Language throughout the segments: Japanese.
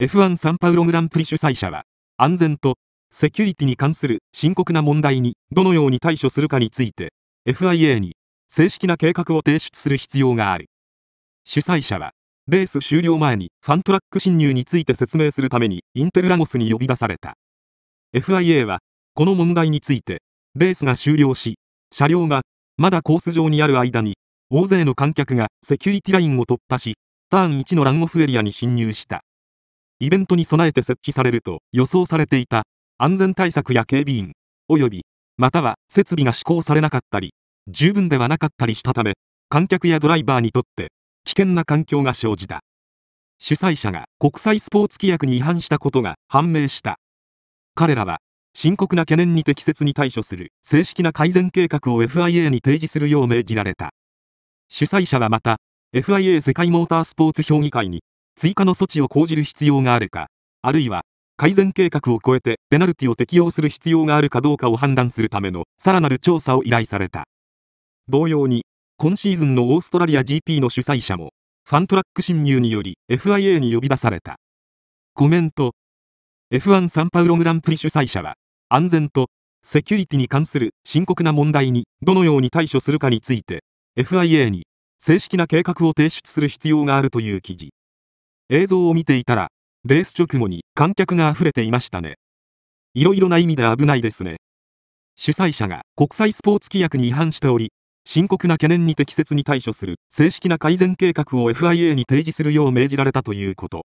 F1 サンパウログランプリ主催者は、安全とセキュリティに関する深刻な問題にどのように対処するかについて、FIA に正式な計画を提出する必要がある。主催者は、レース終了前にファントラック侵入について説明するためにインテルラゴスに呼び出された。FIA は、この問題について、レースが終了し、車両がまだコース上にある間に、大勢の観客がセキュリティラインを突破し、ターン1のランオフエリアに侵入した。イベントに備えて設置されると予想されていた安全対策や警備員、及びまたは設備が施行されなかったり、十分ではなかったりしたため、観客やドライバーにとって危険な環境が生じた。主催者が国際スポーツ規約に違反したことが判明した。彼らは深刻な懸念に適切に対処する正式な改善計画を FIA に提示するよう命じられた。主催者はまた、FIA 世界モータースポーツ評議会に追加の措置を講じる必要があるか、あるいは改善計画を超えてペナルティを適用する必要があるかどうかを判断するためのさらなる調査を依頼された。同様に、今シーズンのオーストラリア GP の主催者も、ファントラック侵入により FIA に呼び出された。コメント F1 サンパウログランプリ主催者は、安全とセキュリティに関する深刻な問題にどのように対処するかについて、FIA に正式な計画を提出する必要があるという記事。映像を見ていたら、レース直後に観客が溢れていましたね。いろいろな意味で危ないですね。主催者が国際スポーツ規約に違反しており、深刻な懸念に適切に対処する正式な改善計画を FIA に提示するよう命じられたということ。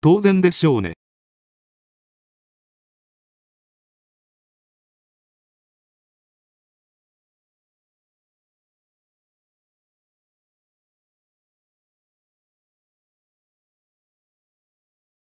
当然でしょうね。